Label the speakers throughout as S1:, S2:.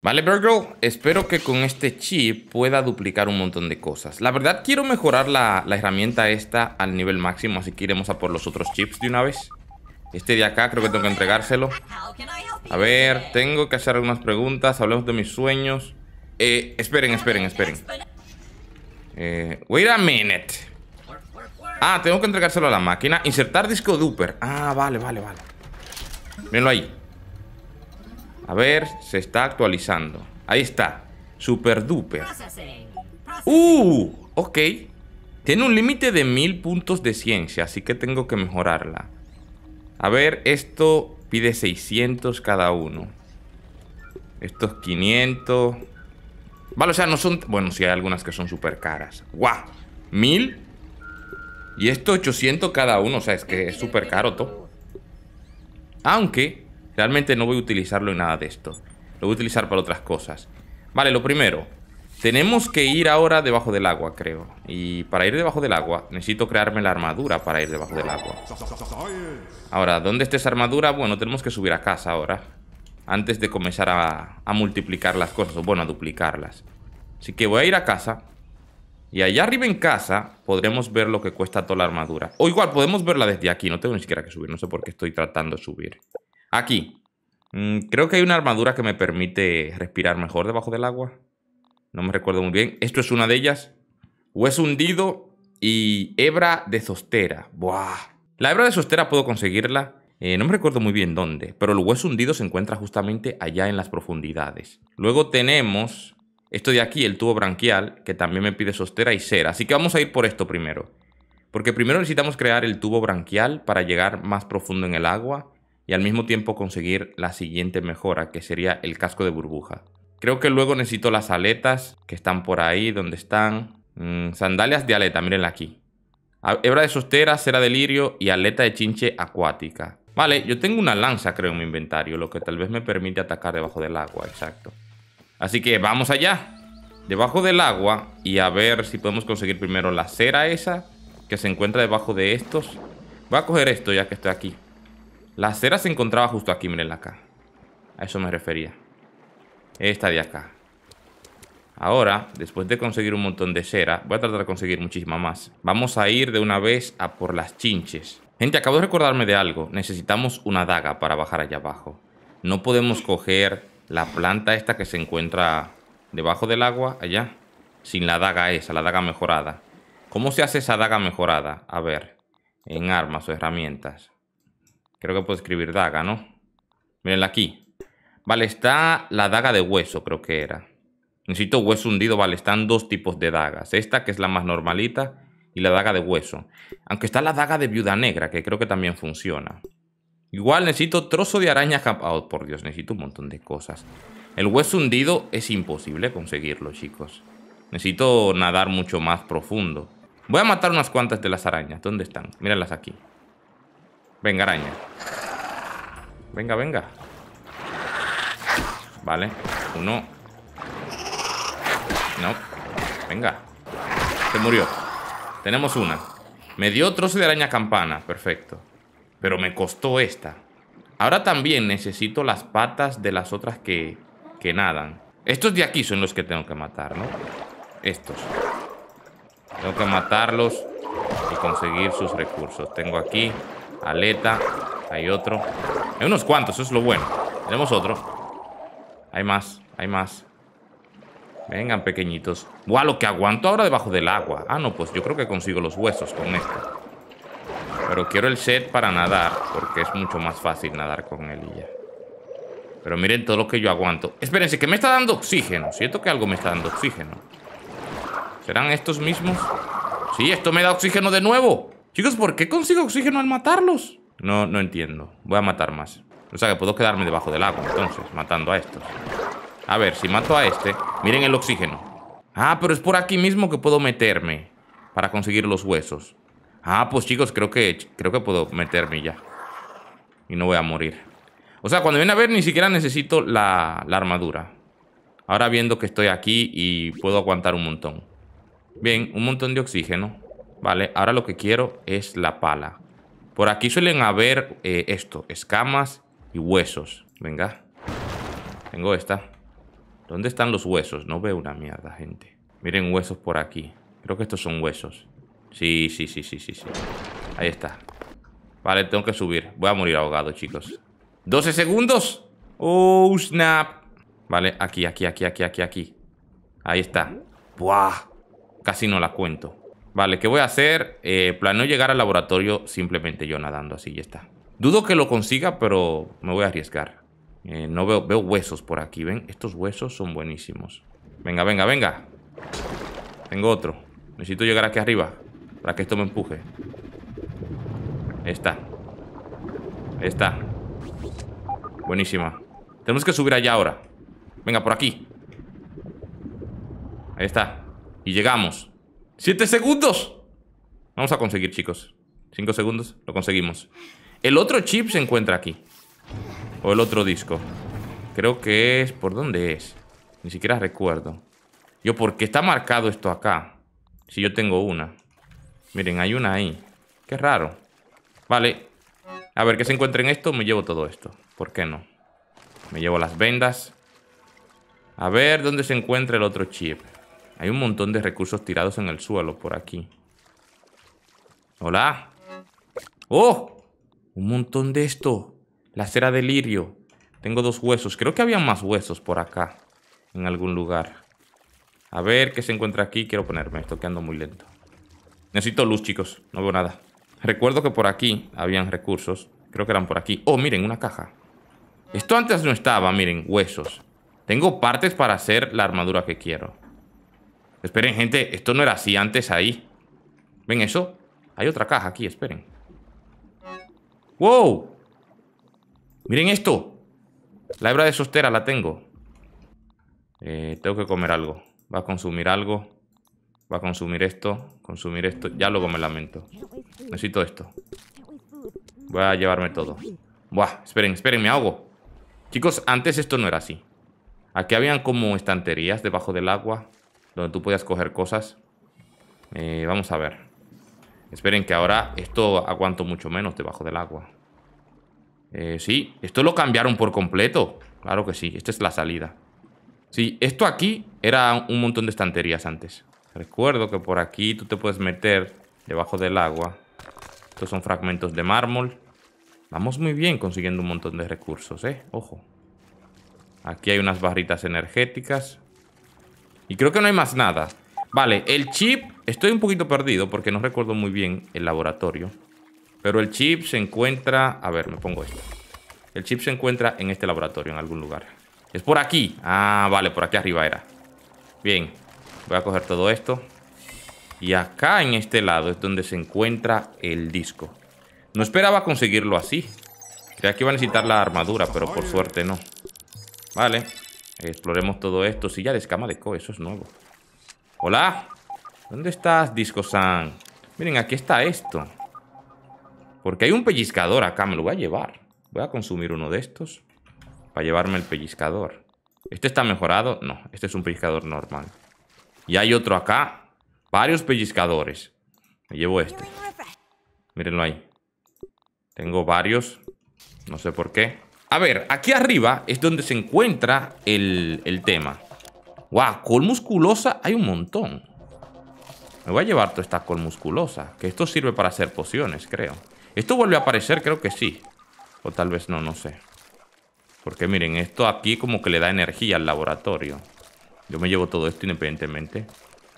S1: Vale, Virgil, espero que con este chip pueda duplicar un montón de cosas. La verdad quiero mejorar la, herramienta esta al nivel máximo, así que iremos a por los otros chips de una vez. Este de acá creo que tengo que entregárselo. A ver, tengo que hacer algunas preguntas, hablemos de mis sueños. Eh, esperen, esperen, esperen. Eh, wait a minute. Ah, tengo que entregárselo a la máquina. Insertar disco duper. Ah, vale, vale, vale. Mírenlo ahí. A ver, se está actualizando. Ahí está. Super duper. ¡Uh! Ok. Tiene un límite de mil puntos de ciencia, así que tengo que mejorarla. A ver, esto pide 600 cada uno. Estos 500. Vale, o sea, no son... Bueno, sí hay algunas que son súper caras. ¡Guau! 1000. Y esto 800 cada uno, o sea, es que es súper caro todo. Aunque Realmente no voy a utilizarlo en nada de esto. Lo voy a utilizar para otras cosas. Vale, lo primero. Tenemos que ir ahora debajo del agua, creo. Y para ir debajo del agua, necesito crearme la armadura para ir debajo del agua. Ahora, ¿dónde está esa armadura? Bueno, tenemos que subir a casa ahora. Antes de comenzar a, multiplicar las cosas, o bueno, a duplicarlas. Así que voy a ir a casa. Y allá arriba en casa podremos ver lo que cuesta toda la armadura. O igual, podemos verla desde aquí. No tengo ni siquiera que subir. No sé por qué estoy tratando de subir. Aquí. Mm, creo que hay una armadura que me permite respirar mejor debajo del agua. No me recuerdo muy bien. Esto es una de ellas. Hueso hundido y hebra de zostera. Buah. La hebra de zostera puedo conseguirla. Eh, no me recuerdo muy bien dónde, pero el hueso hundido se encuentra justamente allá en las profundidades. Luego tenemos esto de aquí, el tubo branquial, que también me pide zostera y cera. Así que vamos a ir por esto primero. Porque primero necesitamos crear el tubo branquial para llegar más profundo en el agua y al mismo tiempo conseguir la siguiente mejora, que sería el casco de burbuja. Creo que luego necesito las aletas, que están por ahí, donde están. Mm, sandalias de aleta, mírenla aquí. Hebra de sostera, cera de lirio y aleta de chinche acuática. Vale, yo tengo una lanza, creo, en mi inventario, lo que tal vez me permite atacar debajo del agua, exacto. Así que vamos allá, debajo del agua, y a ver si podemos conseguir primero la cera esa que se encuentra debajo de estos. Voy a coger esto ya que estoy aquí. La cera se encontraba justo aquí, mirenla acá. A eso me refería. Esta de acá. Ahora, después de conseguir un montón de cera, voy a tratar de conseguir muchísima más. Vamos a ir de una vez a por las chinches. Gente, acabo de recordarme de algo. Necesitamos una daga para bajar allá abajo. No podemos coger la planta esta que se encuentra debajo del agua, allá. Sin la daga esa, la daga mejorada. ¿Cómo se hace esa daga mejorada? A ver, en armas o herramientas. Creo que puedo escribir daga, ¿no? Mírenla aquí. Vale, está la daga de hueso, creo que era. Necesito hueso hundido, vale, están dos tipos de dagas. Esta, que es la más normalita, y la daga de hueso. Aunque está la daga de viuda negra, que creo que también funciona. Igual necesito trozo de araña Oh, por Dios, necesito un montón de cosas. El hueso hundido es imposible conseguirlo, chicos. Necesito nadar mucho más profundo. Voy a matar unas cuantas de las arañas. ¿Dónde están? Míralas aquí. Venga, araña. Venga, venga. Vale. Uno. No. Venga. Se murió. Tenemos una. Me dio trozo de araña campana. Perfecto. Pero me costó esta. Ahora también necesito las patas de las otras que, que nadan. Estos de aquí son los que tengo que matar, ¿no? Estos. Tengo que matarlos y conseguir sus recursos. Tengo aquí Aleta. Hay otro. Hay unos cuantos, eso es lo bueno. Tenemos otro. Hay más, hay más. Vengan, pequeñitos. Guau, lo que aguanto ahora debajo del agua. Ah, no, pues yo creo que consigo los huesos con esto. Pero quiero el set para nadar, porque es mucho más fácil nadar con él y ya. Pero miren todo lo que yo aguanto. Espérense, que me está dando oxígeno. Siento que algo me está dando oxígeno. ¿Serán estos mismos? Sí, esto me da oxígeno de nuevo. Chicos, ¿por qué consigo oxígeno al matarlos? No, no entiendo. Voy a matar más. O sea que puedo quedarme debajo del agua entonces, matando a estos. A ver, si mato a este, miren el oxígeno. Ah, pero es por aquí mismo que puedo meterme para conseguir los huesos. Ah, pues chicos, creo que, creo que puedo meterme ya. Y no voy a morir. O sea, cuando viene a ver ni siquiera necesito la, la armadura. Ahora viendo que estoy aquí y puedo aguantar un montón. Bien, un montón de oxígeno. ¿vale? Ahora lo que quiero es la pala. Por aquí suelen haber eh, esto, escamas y huesos. Venga, tengo esta. ¿Dónde están los huesos? No veo una mierda, gente. Miren huesos por aquí. Creo que estos son huesos. Sí, sí, sí, sí, sí, sí. Ahí está. Vale, tengo que subir. Voy a morir ahogado, chicos. ¡12 segundos! ¡Oh, snap! Vale, aquí, aquí, aquí, aquí, aquí, aquí. Ahí está. ¡Buah! Casi no la cuento. Vale, ¿qué voy a hacer? Eh, planeo llegar al laboratorio simplemente yo nadando, así ya está. Dudo que lo consiga, pero me voy a arriesgar. Eh, no veo, veo huesos por aquí, ¿ven? Estos huesos son buenísimos. Venga, venga, venga. Tengo otro. Necesito llegar aquí arriba para que esto me empuje. Ahí está. Ahí está. Buenísima. Tenemos que subir allá ahora. Venga, por aquí. Ahí está. Y llegamos. ¡Siete segundos! Vamos a conseguir, chicos. Cinco segundos, lo conseguimos. El otro chip se encuentra aquí. O el otro disco. Creo que es... ¿Por dónde es? Ni siquiera recuerdo. Yo, ¿por qué está marcado esto acá? Si yo tengo una. Miren, hay una ahí. Qué raro. Vale. A ver, qué se encuentra en esto, me llevo todo esto. ¿Por qué no? Me llevo las vendas. A ver, ¿dónde se encuentra el otro chip? Hay un montón de recursos tirados en el suelo por aquí. ¡Hola! ¡Oh! Un montón de esto. La cera de lirio. Tengo dos huesos. Creo que había más huesos por acá. En algún lugar. A ver qué se encuentra aquí. Quiero ponerme esto que ando muy lento. Necesito luz, chicos. No veo nada. Recuerdo que por aquí habían recursos. Creo que eran por aquí. Oh, miren, una caja. Esto antes no estaba, miren, huesos. Tengo partes para hacer la armadura que quiero. Esperen, gente, esto no era así antes ahí. ¿Ven eso? Hay otra caja aquí, esperen. ¡Wow! Miren esto. La hebra de sostera la tengo. Eh, tengo que comer algo. Va a consumir algo. Va a consumir esto. Consumir esto. Ya luego me lamento. Necesito esto. Voy a llevarme todo. Buah, esperen, esperen, me hago. Chicos, antes esto no era así. Aquí habían como estanterías debajo del agua donde tú podías coger cosas. Eh, vamos a ver. Esperen que ahora esto aguanto mucho menos debajo del agua. Eh, sí, esto lo cambiaron por completo. Claro que sí, esta es la salida. Sí, esto aquí era un montón de estanterías antes. Recuerdo que por aquí tú te puedes meter debajo del agua. Estos son fragmentos de mármol. Vamos muy bien consiguiendo un montón de recursos, ¿eh? Ojo. Aquí hay unas barritas energéticas. Y creo que no hay más nada. Vale, el chip... Estoy un poquito perdido porque no recuerdo muy bien el laboratorio. Pero el chip se encuentra... A ver, me pongo esto. El chip se encuentra en este laboratorio, en algún lugar. Es por aquí. Ah, vale, por aquí arriba era. Bien. Voy a coger todo esto. Y acá en este lado es donde se encuentra el disco. No esperaba conseguirlo así. Creía que iba a necesitar la armadura, pero por suerte no. Vale. Exploremos todo esto. Silla de escama de co, eso es nuevo. ¡Hola! ¿Dónde estás, Disco San? Miren, aquí está esto. Porque hay un pellizcador acá, me lo voy a llevar. Voy a consumir uno de estos para llevarme el pellizcador. ¿Este está mejorado? No, este es un pellizcador normal. Y hay otro acá. Varios pellizcadores. Me llevo este. Mírenlo ahí. Tengo varios. No sé por qué. A ver, aquí arriba es donde se encuentra el, tema. Guau, wow, col musculosa hay un montón. Me voy a llevar toda esta col musculosa. Que esto sirve para hacer pociones, creo. Esto vuelve a aparecer, creo que sí. O tal vez no, no sé. Porque miren, esto aquí como que le da energía al laboratorio. Yo me llevo todo esto independientemente.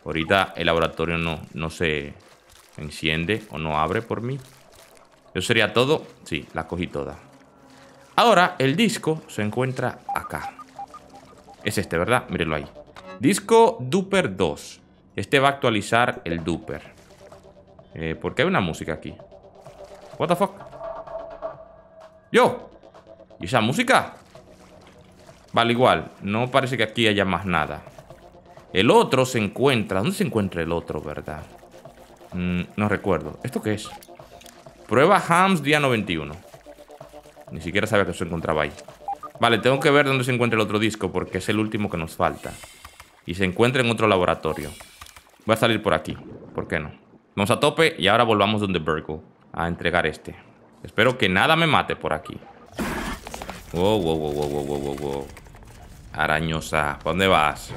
S1: Ahorita el laboratorio no, no se enciende o no abre por mí. ¿Yo sería todo? Sí, la cogí toda. Ahora el disco se encuentra acá. Es este, ¿verdad? Mírelo ahí. Disco Duper 2. Este va a actualizar el Duper. Eh, ¿Por qué hay una música aquí? What the fuck? ¡Yo! ¿Y esa música? Vale, igual. No parece que aquí haya más nada. El otro se encuentra... ¿Dónde se encuentra el otro, verdad? Mm, no recuerdo. ¿Esto qué es? Prueba Hams día 91. Ni siquiera sabía que se encontraba ahí. Vale, tengo que ver dónde se encuentra el otro disco porque es el último que nos falta. Y se encuentra en otro laboratorio. Voy a salir por aquí. ¿Por qué no? Vamos a tope y ahora volvamos donde Burgo a entregar este. Espero que nada me mate por aquí. Wow, wow, wow, wow, wow, wow, wow. Arañosa, ¿para dónde vas?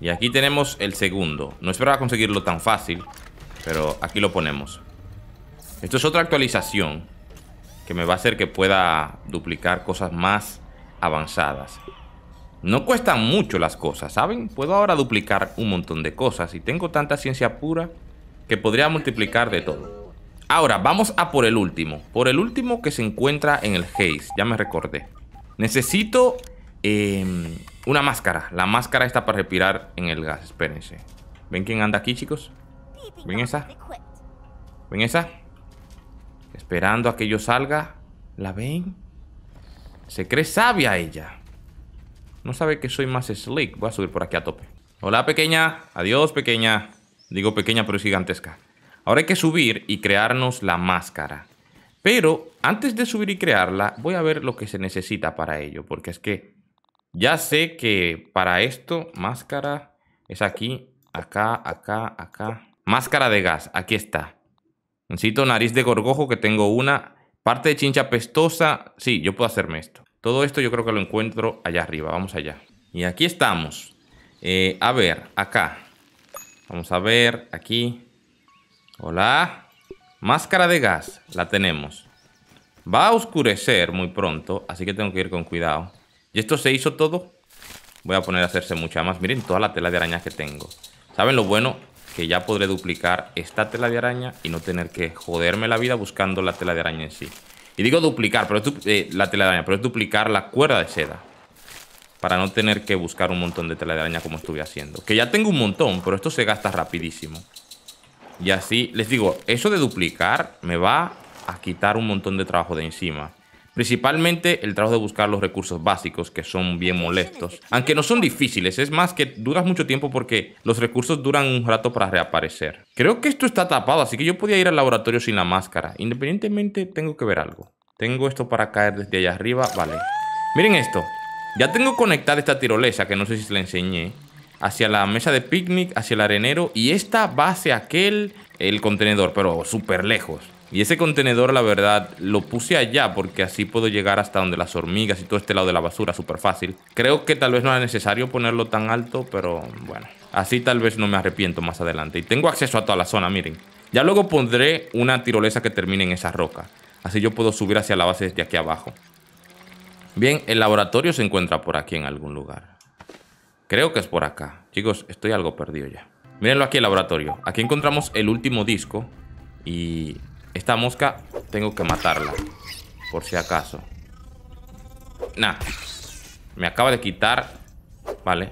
S1: Y aquí tenemos el segundo. No esperaba conseguirlo tan fácil, pero aquí lo ponemos. Esto es otra actualización que me va a hacer que pueda duplicar cosas más avanzadas. No cuestan mucho las cosas, ¿saben? Puedo ahora duplicar un montón de cosas y tengo tanta ciencia pura que podría multiplicar de todo. Ahora, vamos a por el último. Por el último que se encuentra en el Haze, ya me recordé. Necesito em, una máscara. La máscara está para respirar en el gas, espérense. ¿Ven quién anda aquí, chicos? ¿Ven esa? ¿Ven esa? Esperando a que yo salga. ¿La ven? Se cree sabia ella. No sabe que soy más slick. Voy a subir por aquí a tope. Hola, pequeña. Adiós, pequeña. Digo pequeña, pero es gigantesca. Ahora hay que subir y crearnos la máscara. Pero antes de subir y crearla, voy a ver lo que se necesita para ello. Porque es que ya sé que para esto, máscara es aquí, acá, acá, acá. Máscara de gas, aquí está. Necesito nariz de gorgojo que tengo una. Parte de chincha pestosa. Sí, yo puedo hacerme esto. Todo esto yo creo que lo encuentro allá arriba. Vamos allá. Y aquí estamos. Eh, a ver, acá. Vamos a ver, aquí. Hola. Máscara de gas. La tenemos. Va a oscurecer muy pronto, así que tengo que ir con cuidado. ¿Y esto se hizo todo? Voy a poner a hacerse mucha más. Miren toda la tela de araña que tengo. ¿Saben lo bueno? que ya podré duplicar esta tela de araña y no tener que joderme la vida buscando la tela de araña en sí. Y digo duplicar, pero eh, la tela de araña, pero es duplicar la cuerda de seda. Para no tener que buscar un montón de tela de araña como estuve haciendo. Que ya tengo un montón, pero esto se gasta rapidísimo. Y así, les digo, eso de duplicar me va a quitar un montón de trabajo de encima. Principalmente el trabajo de buscar los recursos básicos que son bien molestos. Aunque no son difíciles, es más que duras mucho tiempo porque los recursos duran un rato para reaparecer. Creo que esto está tapado, así que yo podía ir al laboratorio sin la máscara. Independientemente, tengo que ver algo. Tengo esto para caer desde allá arriba, vale. Miren esto. Ya tengo conectada esta tirolesa, que no sé si se la enseñé, hacia la mesa de picnic, hacia el arenero, y esta va hacia aquel, el contenedor, pero súper lejos. Y ese contenedor, la verdad, lo puse allá porque así puedo llegar hasta donde las hormigas y todo este lado de la basura, súper fácil. Creo que tal vez no era necesario ponerlo tan alto, pero bueno, así tal vez no me arrepiento más adelante. Y tengo acceso a toda la zona, miren. Ya luego pondré una tirolesa que termine en esa roca. Así yo puedo subir hacia la base desde aquí abajo. Bien, el laboratorio se encuentra por aquí en algún lugar. Creo que es por acá. Chicos, estoy algo perdido ya. Mírenlo aquí el laboratorio. Aquí encontramos el último disco y esta mosca tengo que matarla. Por si acaso. Nah. Me acaba de quitar. Vale.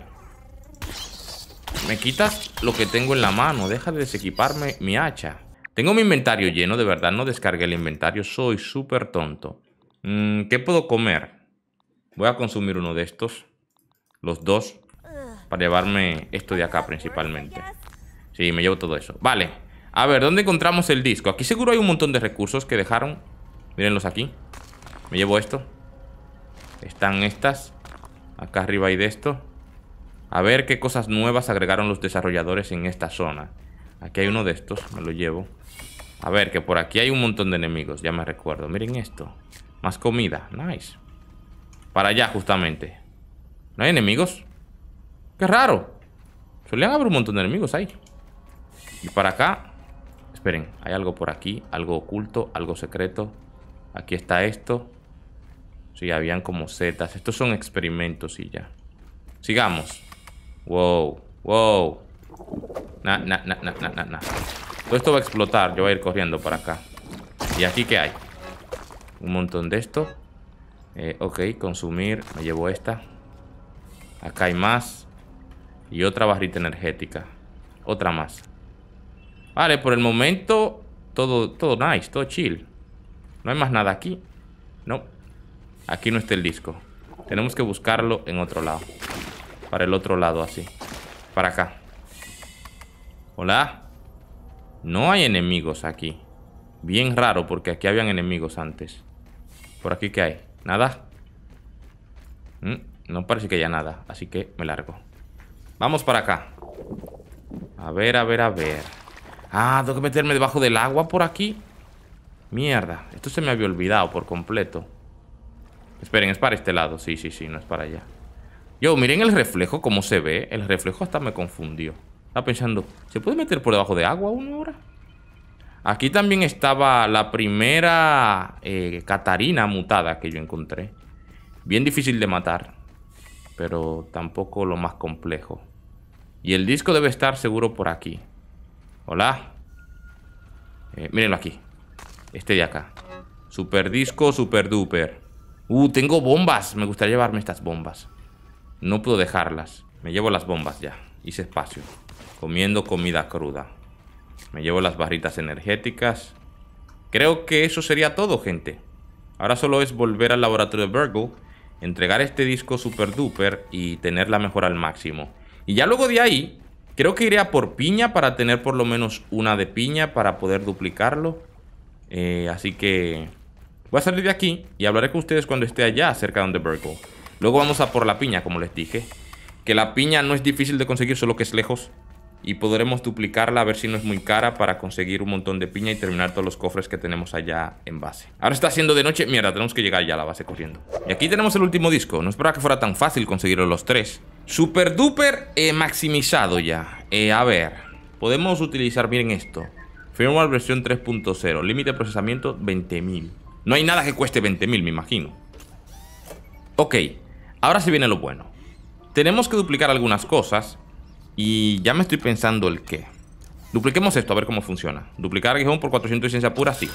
S1: Me quitas lo que tengo en la mano. Deja de desequiparme mi hacha. Tengo mi inventario lleno. De verdad no descargué el inventario. Soy súper tonto. Mm, ¿Qué puedo comer? Voy a consumir uno de estos. Los dos. Para llevarme esto de acá principalmente. Sí, me llevo todo eso. Vale. A ver, ¿dónde encontramos el disco? Aquí seguro hay un montón de recursos que dejaron Mírenlos aquí Me llevo esto Están estas Acá arriba hay de esto A ver qué cosas nuevas agregaron los desarrolladores en esta zona Aquí hay uno de estos, me lo llevo A ver, que por aquí hay un montón de enemigos Ya me recuerdo, miren esto Más comida, nice Para allá justamente ¿No hay enemigos? ¡Qué raro! Solían haber un montón de enemigos ahí Y para acá Esperen, hay algo por aquí, algo oculto, algo secreto. Aquí está esto. Sí, habían como setas. Estos son experimentos y ya. Sigamos. Wow, wow. Na, na, na, na, na, na. Todo esto va a explotar. Yo voy a ir corriendo para acá. ¿Y aquí qué hay? Un montón de esto. Eh, ok, consumir. Me llevo esta. Acá hay más. Y otra barrita energética. Otra más. Vale, por el momento todo, todo nice, todo chill. No hay más nada aquí. No. Aquí no está el disco. Tenemos que buscarlo en otro lado. Para el otro lado, así. Para acá. Hola. No hay enemigos aquí. Bien raro, porque aquí habían enemigos antes. ¿Por aquí qué hay? ¿Nada? Mm, no parece que haya nada, así que me largo. Vamos para acá. A ver, a ver, a ver. Ah, tengo que meterme debajo del agua por aquí. Mierda, esto se me había olvidado por completo. Esperen, es para este lado. Sí, sí, sí, no es para allá. Yo, miren el reflejo, cómo se ve. El reflejo hasta me confundió. Estaba pensando, ¿se puede meter por debajo de agua uno ahora? Aquí también estaba la primera eh, Catarina mutada que yo encontré. Bien difícil de matar, pero tampoco lo más complejo. Y el disco debe estar seguro por aquí. Hola. Eh, mírenlo aquí. Este de acá. Super disco, super duper. Uh, tengo bombas. Me gustaría llevarme estas bombas. No puedo dejarlas. Me llevo las bombas ya. Hice espacio. Comiendo comida cruda. Me llevo las barritas energéticas. Creo que eso sería todo, gente. Ahora solo es volver al laboratorio de Virgo, entregar este disco super duper y tenerla mejor al máximo. Y ya luego de ahí, Creo que a por piña para tener por lo menos una de piña para poder duplicarlo. Eh, así que voy a salir de aquí y hablaré con ustedes cuando esté allá cerca de Underburgle. Luego vamos a por la piña, como les dije. Que la piña no es difícil de conseguir, solo que es lejos y podremos duplicarla a ver si no es muy cara para conseguir un montón de piña y terminar todos los cofres que tenemos allá en base. Ahora está haciendo de noche. Mierda, tenemos que llegar ya a la base corriendo. Y aquí tenemos el último disco. No esperaba que fuera tan fácil conseguirlo los tres. Super duper eh, maximizado ya. Eh, a ver, podemos utilizar, miren esto. Firmware versión 3.0, límite de procesamiento 20.000. No hay nada que cueste 20.000, me imagino. Ok, ahora sí viene lo bueno. Tenemos que duplicar algunas cosas y ya me estoy pensando el qué. Dupliquemos esto a ver cómo funciona. Duplicar aguijón por 400 ciencia pura, sí.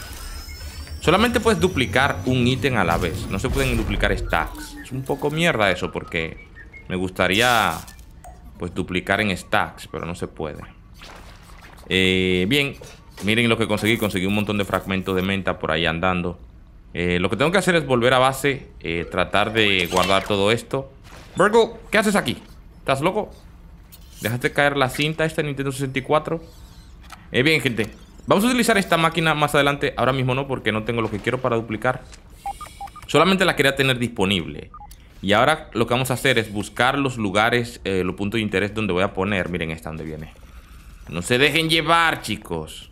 S1: Solamente puedes duplicar un ítem a la vez. No se pueden duplicar stacks. Es un poco mierda eso porque me gustaría pues duplicar en stacks, pero no se puede. Eh, bien, miren lo que conseguí. Conseguí un montón de fragmentos de menta por ahí andando. Eh, lo que tengo que hacer es volver a base, eh, tratar de guardar todo esto. Virgo, ¿qué haces aquí? ¿Estás loco? Dejaste caer la cinta esta Nintendo 64. Eh, bien, gente. Vamos a utilizar esta máquina más adelante. Ahora mismo no, porque no tengo lo que quiero para duplicar. Solamente la quería tener disponible. Y ahora lo que vamos a hacer es buscar los lugares, eh, los puntos de interés donde voy a poner. Miren esta donde viene. No se dejen llevar, chicos.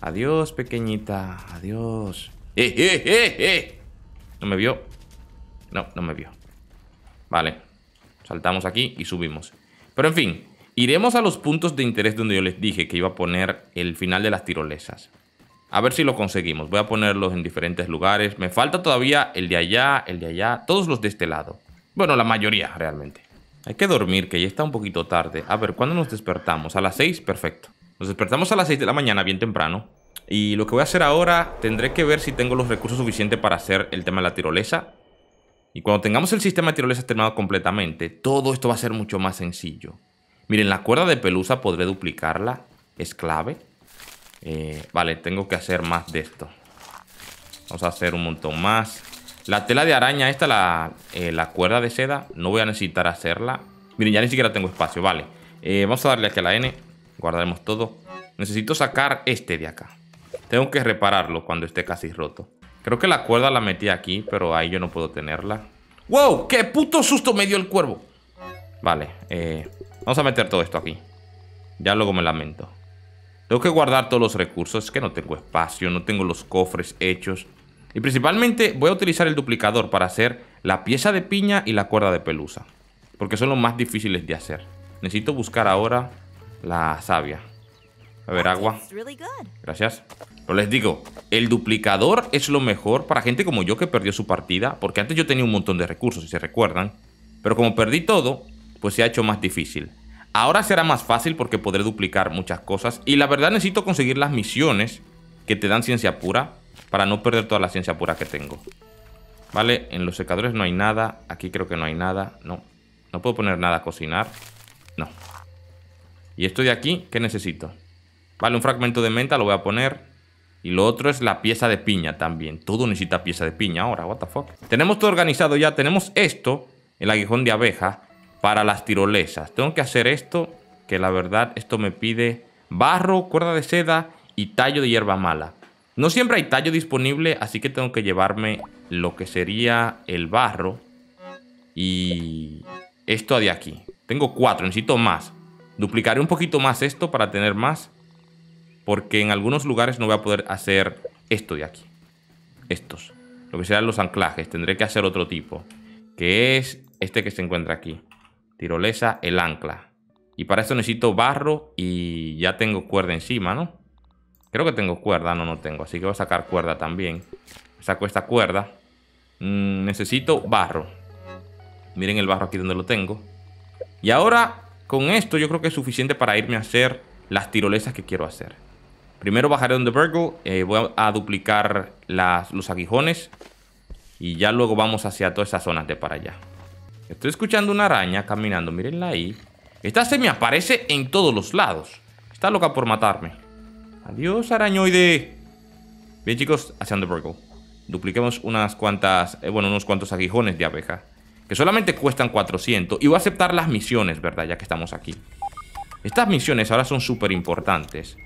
S1: Adiós, pequeñita. Adiós. Eh, ¡Eh, eh, eh! ¿No me vio? No, no me vio. Vale. Saltamos aquí y subimos. Pero en fin, iremos a los puntos de interés donde yo les dije que iba a poner el final de las tirolesas. A ver si lo conseguimos. Voy a ponerlos en diferentes lugares. Me falta todavía el de allá, el de allá, todos los de este lado. Bueno, la mayoría realmente. Hay que dormir, que ya está un poquito tarde. A ver, ¿cuándo nos despertamos? A las 6, perfecto. Nos despertamos a las 6 de la mañana, bien temprano. Y lo que voy a hacer ahora, tendré que ver si tengo los recursos suficientes para hacer el tema de la tirolesa. Y cuando tengamos el sistema de tirolesa terminado completamente, todo esto va a ser mucho más sencillo. Miren, la cuerda de pelusa podré duplicarla. Es clave. Eh, vale, tengo que hacer más de esto. Vamos a hacer un montón más. La tela de araña, esta, la, eh, la cuerda de seda, no voy a necesitar hacerla. Miren, ya ni siquiera tengo espacio, vale. Eh, vamos a darle aquí a la N. Guardaremos todo. Necesito sacar este de acá. Tengo que repararlo cuando esté casi roto. Creo que la cuerda la metí aquí, pero ahí yo no puedo tenerla. ¡Wow! ¡Qué puto susto me dio el cuervo! Vale, eh, vamos a meter todo esto aquí. Ya luego me lamento. Tengo que guardar todos los recursos. Es que no tengo espacio, no tengo los cofres hechos. Y principalmente voy a utilizar el duplicador para hacer la pieza de piña y la cuerda de pelusa. Porque son los más difíciles de hacer. Necesito buscar ahora la savia. A ver, agua. Gracias. Pero les digo, el duplicador es lo mejor para gente como yo que perdió su partida. Porque antes yo tenía un montón de recursos, si se recuerdan. Pero como perdí todo, pues se ha hecho más difícil. Ahora será más fácil porque podré duplicar muchas cosas. Y la verdad necesito conseguir las misiones que te dan ciencia pura. Para no perder toda la ciencia pura que tengo. Vale, en los secadores no hay nada. Aquí creo que no hay nada. No, no puedo poner nada a cocinar. No. ¿Y esto de aquí? ¿Qué necesito? Vale, un fragmento de menta lo voy a poner. Y lo otro es la pieza de piña también. Todo necesita pieza de piña ahora, what the fuck. Tenemos todo organizado ya. Tenemos esto, el aguijón de abeja, para las tirolesas. Tengo que hacer esto, que la verdad esto me pide barro, cuerda de seda y tallo de hierba mala. No siempre hay tallo disponible, así que tengo que llevarme lo que sería el barro y esto de aquí. Tengo cuatro, necesito más. Duplicaré un poquito más esto para tener más porque en algunos lugares no voy a poder hacer esto de aquí, estos, lo que serán los anclajes, tendré que hacer otro tipo, que es este que se encuentra aquí, tirolesa, el ancla. Y para esto necesito barro y ya tengo cuerda encima, ¿no? Creo que tengo cuerda, no, no tengo, así que voy a sacar cuerda también. Saco esta cuerda. Mm, necesito barro. Miren el barro aquí donde lo tengo. Y ahora, con esto yo creo que es suficiente para irme a hacer las tirolesas que quiero hacer. Primero bajaré donde Virgo, eh, voy a duplicar las, los aguijones y ya luego vamos hacia todas esas zonas de para allá. Estoy escuchando una araña caminando, mírenla ahí. Esta se me aparece en todos los lados. Está loca por matarme. Adiós, arañoide. Bien, chicos, hacia Underburgle. Dupliquemos unas cuantas, eh, bueno, unos cuantos aguijones de abeja. Que solamente cuestan 400. Y voy a aceptar las misiones, ¿verdad? Ya que estamos aquí. Estas misiones ahora son súper importantes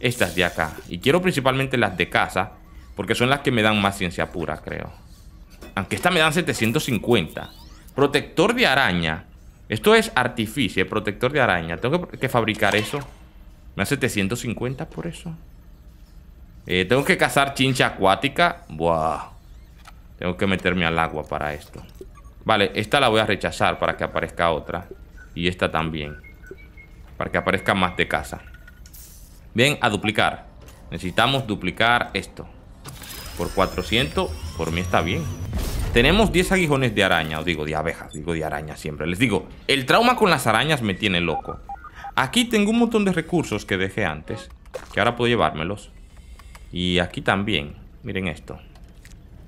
S1: estas de acá. Y quiero principalmente las de casa, porque son las que me dan más ciencia pura, creo. Aunque esta me dan 750. Protector de araña. Esto es artificio, protector de araña. Tengo que, fabricar eso. Me da 750 por eso. Eh, tengo que cazar chincha acuática. Buah. Tengo que meterme al agua para esto. Vale, esta la voy a rechazar para que aparezca otra. Y esta también. Para que aparezca más de casa bien a duplicar. Necesitamos duplicar esto. Por 400, por mí está bien. Tenemos 10 aguijones de araña, os digo, de abejas, digo de araña siempre. Les digo, el trauma con las arañas me tiene loco. Aquí tengo un montón de recursos que dejé antes, que ahora puedo llevármelos. Y aquí también, miren esto.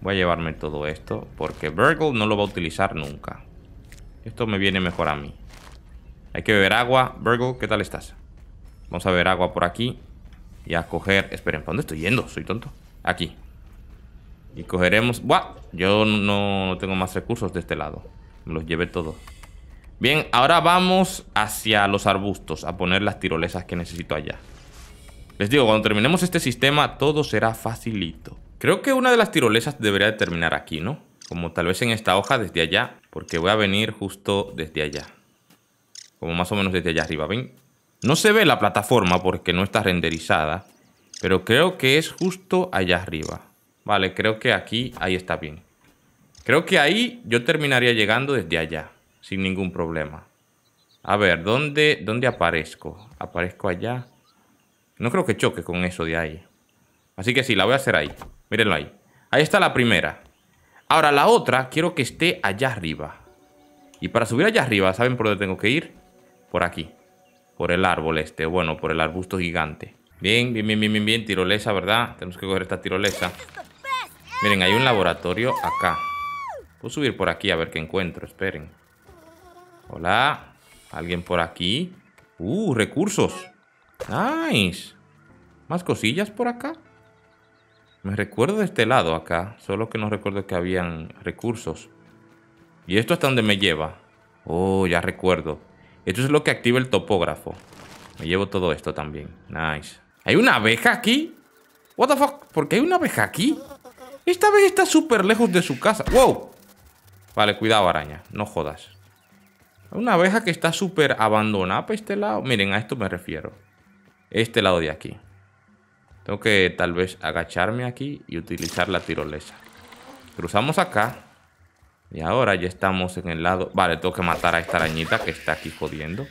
S1: Voy a llevarme todo esto, porque Burgle no lo va a utilizar nunca. Esto me viene mejor a mí. Hay que beber agua. Virgo, ¿qué tal estás? Vamos a ver agua por aquí. Y a coger... Esperen, ¿para dónde estoy yendo? Soy tonto. Aquí. Y cogeremos... ¡Buah! Yo no tengo más recursos de este lado. los llevé todos. Bien, ahora vamos hacia los arbustos a poner las tirolesas que necesito allá. Les digo, cuando terminemos este sistema, todo será facilito. Creo que una de las tirolesas debería terminar aquí, ¿no? Como tal vez en esta hoja desde allá, porque voy a venir justo desde allá. Como más o menos desde allá arriba, ¿ven? No se ve la plataforma porque no está renderizada, pero creo que es justo allá arriba. Vale, creo que aquí, ahí está bien. Creo que ahí yo terminaría llegando desde allá, sin ningún problema. A ver, ¿dónde, dónde aparezco? Aparezco allá. No creo que choque con eso de ahí. Así que sí, la voy a hacer ahí. Mírenlo ahí. Ahí está la primera. Ahora, la otra quiero que esté allá arriba. Y para subir allá arriba, ¿saben por dónde tengo que ir? Por aquí por el árbol este, bueno, por el arbusto gigante. Bien, bien, bien, bien, bien, bien, tirolesa, ¿verdad? Tenemos que coger esta tirolesa. Miren, hay un laboratorio acá. Puedo subir por aquí a ver qué encuentro, esperen. Hola, ¿alguien por aquí? Uh, recursos. Nice. ¿Más cosillas por acá? Me recuerdo de este lado acá, solo que no recuerdo que habían recursos. ¿Y esto hasta dónde me lleva? Oh, ya recuerdo. Esto es lo que activa el topógrafo. Me llevo todo esto también. Nice. ¿Hay una abeja aquí? What the fuck? ¿Por qué hay una abeja aquí? Esta vez está súper lejos de su casa. ¡Wow! Vale, cuidado, araña. No jodas. Hay una abeja que está súper abandonada por este lado. Miren, a esto me refiero. Este lado de aquí. Tengo que tal vez agacharme aquí y utilizar la tirolesa. Cruzamos acá. Y ahora ya estamos en el lado... Vale, tengo que matar a esta arañita que está aquí jodiendo.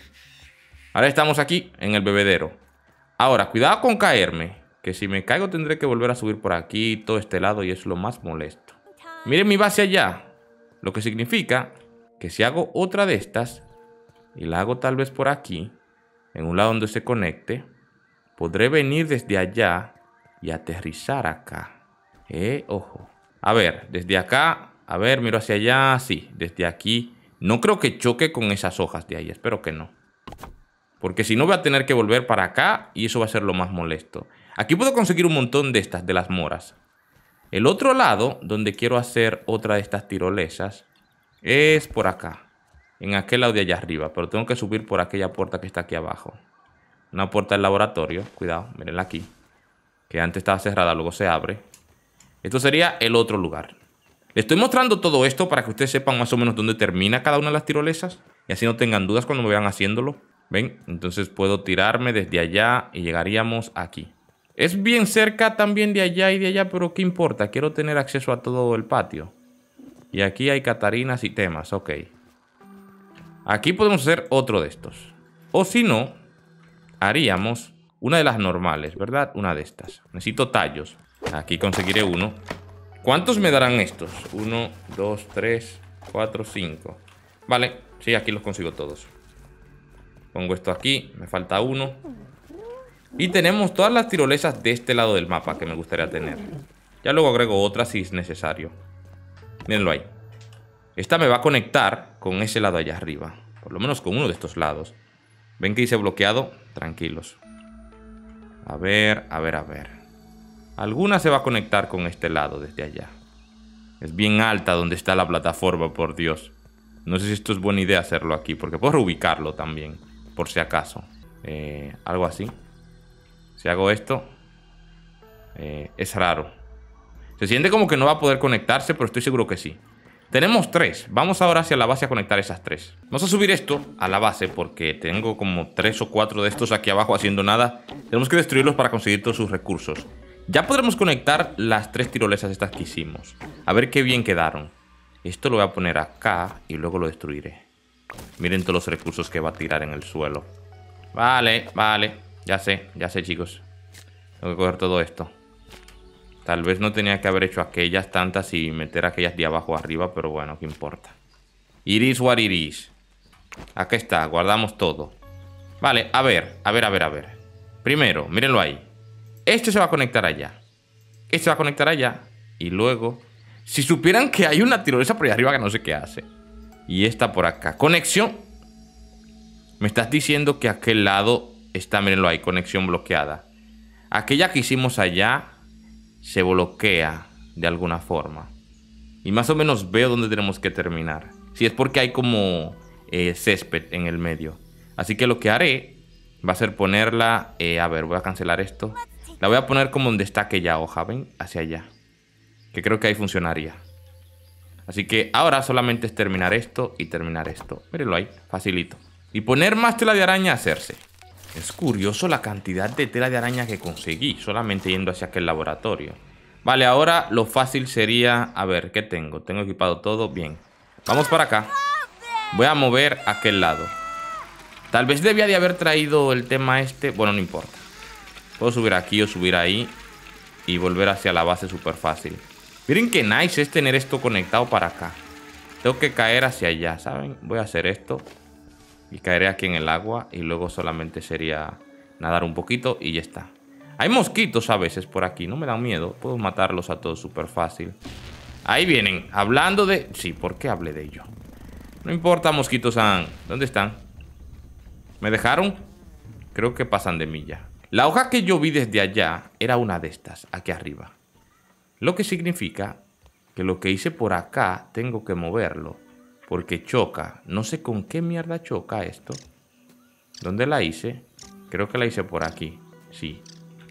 S1: Ahora estamos aquí en el bebedero. Ahora, cuidado con caerme. Que si me caigo tendré que volver a subir por aquí, todo este lado, y es lo más molesto. Miren mi base allá. Lo que significa que si hago otra de estas, y la hago tal vez por aquí, en un lado donde se conecte, podré venir desde allá y aterrizar acá. Eh, ojo. A ver, desde acá a ver, miro hacia allá. Sí, desde aquí. No creo que choque con esas hojas de ahí. Espero que no. Porque si no, voy a tener que volver para acá y eso va a ser lo más molesto. Aquí puedo conseguir un montón de estas, de las moras. El otro lado, donde quiero hacer otra de estas tirolesas, es por acá. En aquel lado de allá arriba. Pero tengo que subir por aquella puerta que está aquí abajo. Una puerta del laboratorio. Cuidado, mirenla aquí. Que antes estaba cerrada, luego se abre. Esto sería el otro lugar. Le estoy mostrando todo esto para que ustedes sepan más o menos dónde termina cada una de las tirolesas y así no tengan dudas cuando me vean haciéndolo. ¿Ven? Entonces puedo tirarme desde allá y llegaríamos aquí. Es bien cerca también de allá y de allá, pero ¿qué importa? Quiero tener acceso a todo el patio. Y aquí hay catarinas y temas, ok. Aquí podemos hacer otro de estos. O si no, haríamos una de las normales, ¿verdad? Una de estas. Necesito tallos. Aquí conseguiré uno. ¿Cuántos me darán estos? Uno, dos, tres, cuatro, cinco Vale, sí, aquí los consigo todos Pongo esto aquí, me falta uno Y tenemos todas las tirolesas de este lado del mapa que me gustaría tener Ya luego agrego otra si es necesario Mírenlo ahí Esta me va a conectar con ese lado allá arriba Por lo menos con uno de estos lados ¿Ven que hice bloqueado? Tranquilos A ver, a ver, a ver Alguna se va a conectar con este lado desde allá. Es bien alta donde está la plataforma, por Dios. No sé si esto es buena idea hacerlo aquí, porque puedo reubicarlo también, por si acaso. Eh, algo así. Si hago esto, eh, es raro. Se siente como que no va a poder conectarse, pero estoy seguro que sí. Tenemos tres. Vamos ahora hacia la base a conectar esas tres. Vamos a subir esto a la base porque tengo como tres o cuatro de estos aquí abajo haciendo nada. Tenemos que destruirlos para conseguir todos sus recursos. Ya podremos conectar las tres tirolesas estas que hicimos. A ver qué bien quedaron. Esto lo voy a poner acá y luego lo destruiré. Miren todos los recursos que va a tirar en el suelo. Vale, vale. Ya sé, ya sé, chicos. Tengo que coger todo esto. Tal vez no tenía que haber hecho aquellas tantas y meter aquellas de abajo arriba, pero bueno, qué importa. Iris war iris. Aquí está, guardamos todo. Vale, a ver, a ver, a ver, a ver. Primero, mírenlo ahí. Esto se va a conectar allá. Esto se va a conectar allá. Y luego, si supieran que hay una tirolesa por allá arriba que no sé qué hace. Y esta por acá. Conexión. Me estás diciendo que aquel lado está, mirenlo, ahí, conexión bloqueada. Aquella que hicimos allá se bloquea de alguna forma. Y más o menos veo dónde tenemos que terminar. Si es porque hay como eh, césped en el medio. Así que lo que haré va a ser ponerla... Eh, a ver, voy a cancelar esto. La voy a poner como un destaque ya hoja, ¿ven? Hacia allá. Que creo que ahí funcionaría. Así que ahora solamente es terminar esto y terminar esto. Mírenlo ahí, facilito. Y poner más tela de araña a hacerse. Es curioso la cantidad de tela de araña que conseguí solamente yendo hacia aquel laboratorio. Vale, ahora lo fácil sería... A ver, ¿qué tengo? Tengo equipado todo, bien. Vamos para acá. Voy a mover aquel lado. Tal vez debía de haber traído el tema este. Bueno, no importa. Puedo subir aquí o subir ahí y volver hacia la base súper fácil. Miren qué nice es tener esto conectado para acá. Tengo que caer hacia allá, ¿saben? Voy a hacer esto y caeré aquí en el agua y luego solamente sería nadar un poquito y ya está. Hay mosquitos a veces por aquí, no me dan miedo. Puedo matarlos a todos súper fácil. Ahí vienen, hablando de... Sí, ¿por qué hablé de ello? No importa, mosquitos. ¿Dónde están? ¿Me dejaron? Creo que pasan de mí ya. La hoja que yo vi desde allá era una de estas, aquí arriba. Lo que significa que lo que hice por acá tengo que moverlo porque choca. No sé con qué mierda choca esto. ¿Dónde la hice? Creo que la hice por aquí. Sí.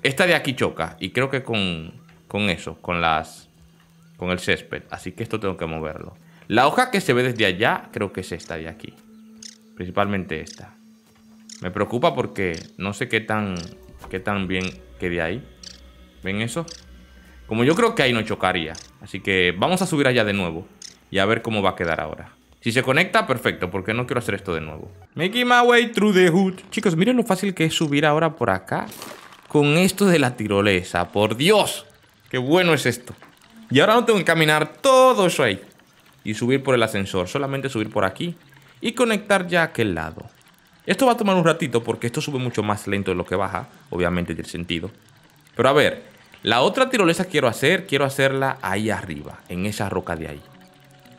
S1: Esta de aquí choca y creo que con, con eso, con las... Con el césped, así que esto tengo que moverlo La hoja que se ve desde allá Creo que es esta de aquí Principalmente esta Me preocupa porque no sé qué tan que bien quede ahí. ¿Ven eso? Como yo creo que ahí no chocaría. Así que vamos a subir allá de nuevo. Y a ver cómo va a quedar ahora. Si se conecta, perfecto, porque no quiero hacer esto de nuevo. Making my way through the hood. Chicos, miren lo fácil que es subir ahora por acá. Con esto de la tirolesa. ¡Por Dios! ¡Qué bueno es esto! Y ahora no tengo que caminar todo eso ahí. Y subir por el ascensor. Solamente subir por aquí. Y conectar ya a aquel lado. Esto va a tomar un ratito porque esto sube mucho más lento de lo que baja, obviamente del sentido. Pero a ver, la otra tirolesa quiero hacer, quiero hacerla ahí arriba, en esa roca de ahí.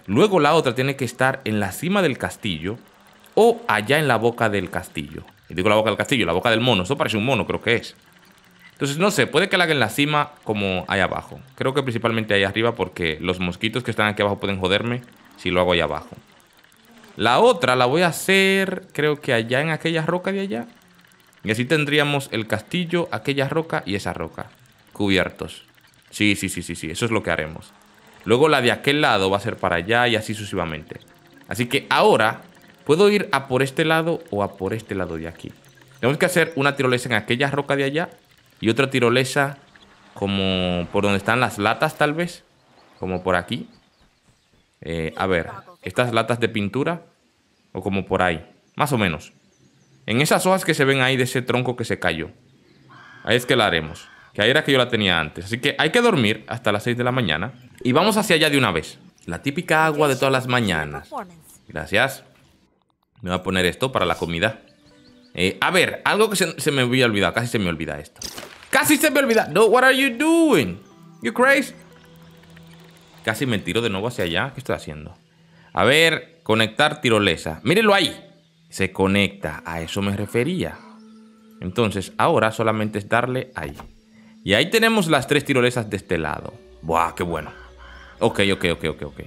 S1: Luego la otra tiene que estar en la cima del castillo o allá en la boca del castillo. Y digo la boca del castillo, la boca del mono, eso parece un mono, creo que es. Entonces, no sé, puede que la haga en la cima como allá abajo. Creo que principalmente allá arriba porque los mosquitos que están aquí abajo pueden joderme si lo hago allá abajo. La otra la voy a hacer, creo que allá en aquella roca de allá. Y así tendríamos el castillo, aquella roca y esa roca. Cubiertos. Sí, sí, sí, sí, sí. Eso es lo que haremos. Luego la de aquel lado va a ser para allá y así sucesivamente. Así que ahora puedo ir a por este lado o a por este lado de aquí. Tenemos que hacer una tirolesa en aquella roca de allá y otra tirolesa como por donde están las latas tal vez. Como por aquí. Eh, a ver, estas latas de pintura o como por ahí, más o menos. En esas hojas que se ven ahí de ese tronco que se cayó. Ahí es que la haremos. Que ahí era que yo la tenía antes. Así que hay que dormir hasta las 6 de la mañana. Y vamos hacia allá de una vez. La típica agua de todas las mañanas. Gracias. Me voy a poner esto para la comida. Eh, a ver, algo que se, me había olvidado. Casi se me olvida esto. ¡Casi se me olvida! No, what are you doing? You crazy? Casi me tiro de nuevo hacia allá. ¿Qué estoy haciendo? A ver, conectar tirolesa. Mírenlo ahí. Se conecta. A eso me refería. Entonces, ahora solamente es darle ahí. Y ahí tenemos las tres tirolesas de este lado. Buah, qué bueno. Ok, ok, ok, ok, ok.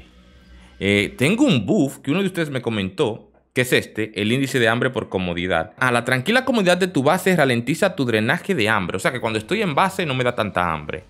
S1: Eh, tengo un buff que uno de ustedes me comentó, que es este, el índice de hambre por comodidad. ah, la tranquila comodidad de tu base ralentiza tu drenaje de hambre. O sea que cuando estoy en base no me da tanta hambre.